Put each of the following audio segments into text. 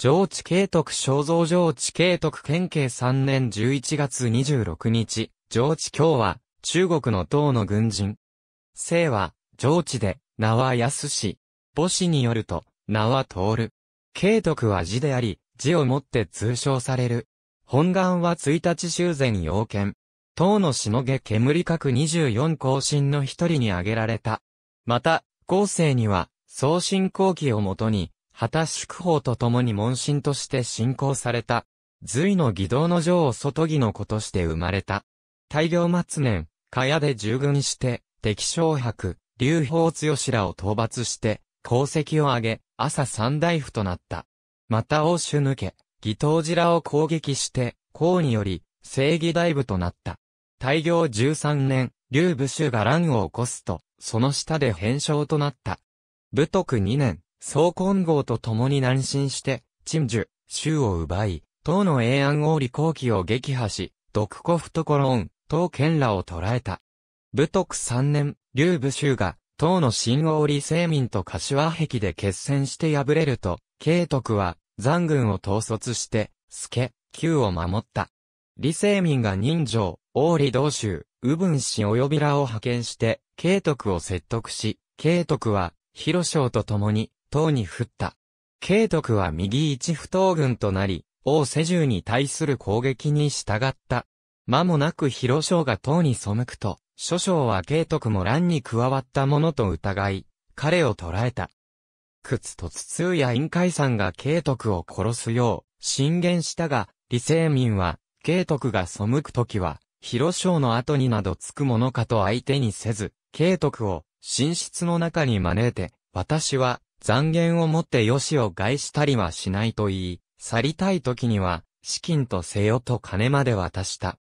上地慶徳肖像上地慶徳県警3年11月26日、上地京は、中国の党の軍人。姓は、上地で、名は安氏。母子によると、名は通る。慶徳は字であり、字をもって通称される。本願は1日修繕要件。党のしのげ煙各24更進の一人に挙げられた。また、後世には、送信後期をもとに、旗た祝法と共に門神として信仰された。隋の義道の女王外義の子として生まれた。大行末年、蚊帳で従軍して、敵将白、劉邦強らを討伐して、功績を挙げ、朝三大夫となった。また欧州抜け、義東寺らを攻撃して、功により、正義大部となった。大行十三年、劉武州が乱を起こすと、その下で変勝となった。武徳二年、総根号と共に南進して、陳樹、州を奪い、唐の永安王李後期を撃破し、独孤懐恩、唐賢らを捕らえた。武徳三年、劉武州が、唐の新王李世民と柏壁で決戦して敗れると、慶徳は、残軍を統率して、助、旧を守った。李世民が人情、王李道州、右分氏及びらを派遣して、慶徳を説得し、慶徳は、広将と共に、等に降った。慶徳は右一不等軍となり、王世獣に対する攻撃に従った。間もなく広将が唐に背くと、諸将は慶徳も乱に加わったものと疑い、彼を捕らえた。屈と筒通や陰海山が慶徳を殺すよう、進言したが、李世民は、慶徳が背くときは、広将の後になどつくものかと相手にせず、慶徳を、寝室の中に招いて、私は、残言をもってよしを害したりはしないと言い、去りたい時には、資金とせよと金まで渡した。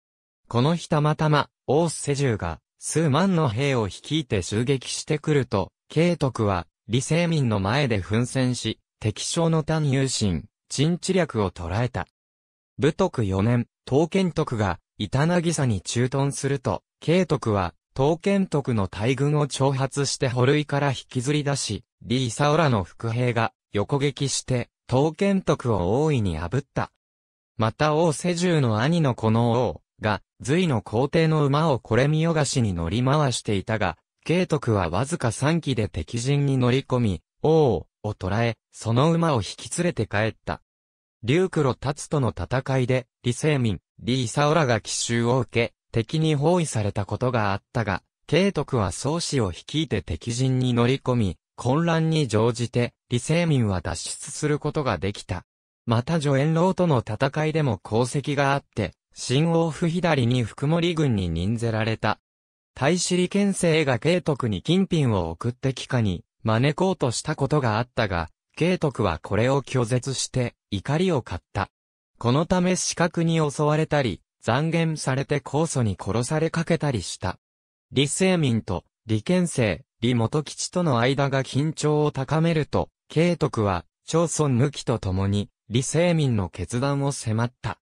この日たまたま、大ー世獣が、数万の兵を率いて襲撃してくると、慶徳は、李世民の前で奮戦し、敵将の単友心、陳知略を捕らえた。武徳4年、刀剣徳が、板渚に駐屯すると、慶徳は、刀剣徳の大軍を挑発して捕類から引きずり出し、リー・サオラの伏兵が横撃して、刀剣徳を大いに破った。また王世獣の兄のこの王が、隋の皇帝の馬をこれ見よがしに乗り回していたが、慶徳はわずか3騎で敵陣に乗り込み、王を捕らえ、その馬を引き連れて帰った。竜黒達との戦いで、李世民、李サオラが奇襲を受け、敵に包囲されたことがあったが、慶徳は宗氏を率いて敵陣に乗り込み、混乱に乗じて、李世民は脱出することができた。また助演老との戦いでも功績があって、新王府左に福森軍に任ぜられた。大使李憲政が慶徳に金品を送って帰化に招こうとしたことがあったが、慶徳はこれを拒絶して怒りを買った。このため死角に襲われたり、残言されて控訴に殺されかけたりした。李世民と李健生、李元吉との間が緊張を高めると、慶徳は、長孫抜きと共に、李政民の決断を迫った。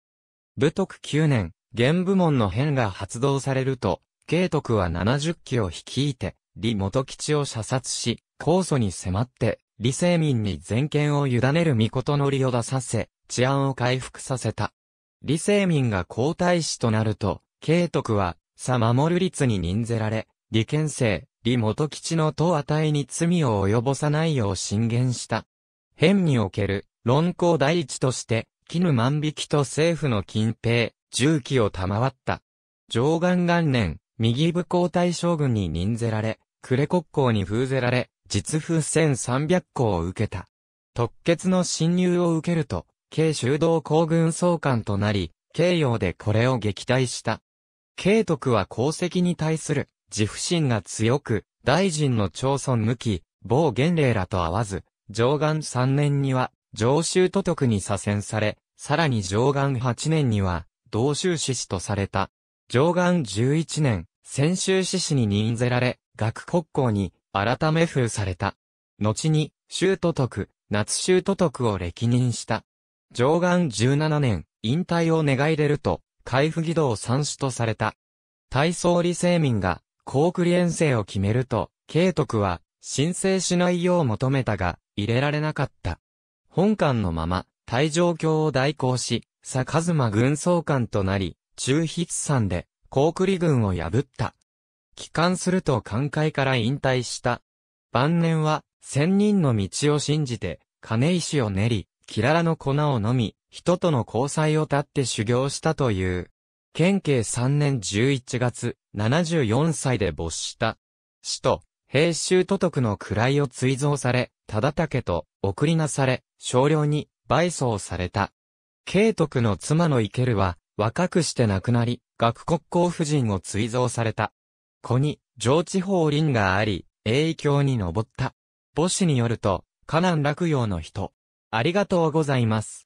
武徳9年、現部門の変が発動されると、慶徳は70機を率いて、李元吉を射殺し、控訴に迫って、李政民に全権を委ねる御事の利を出させ、治安を回復させた。李政民が皇太子となると、慶徳は、さ守る率に任ぜられ、利権生、李元吉の党値に罪を及ぼさないよう進言した。変における、論考第一として、絹万引きと政府の近平、重機を賜った。上岸元年、右武皇太将軍に任ぜられ、呉国公に封ぜられ、実風1300校を受けた。特決の侵入を受けると、慶修道皇軍総監となり、慶陽でこれを撃退した。慶徳は功績に対する自負心が強く、大臣の町村向き、某元霊らと合わず、上岸3年には、上州都督に左遷され、さらに上岸8年には、同州志士とされた。上岸11年、先州志士に任ぜられ、学国校に改め封された。後に、州都督、夏州都督を歴任した。上岸17年、引退を願い出ると、海部義道三種とされた。大総理政民が、高句遠征を決めると、慶徳は申請しないよう求めたが、入れられなかった。本官のまま、大場京を代行し、佐一馬軍総監となり、中筆山で、高句軍を破った。帰還すると官会から引退した。晩年は、千人の道を信じて、金石を練り、キララの粉を飲み、人との交際を絶って修行したという。県警3年11月、74歳で没した。死と、平州都督の位を追贈され、忠武と送りなされ、少量に倍送された。慶徳の妻の池ケは、若くして亡くなり、学国公夫人を追贈された。子に、上地方林があり、栄教に登った。母子によると、河南落陽の人。ありがとうございます。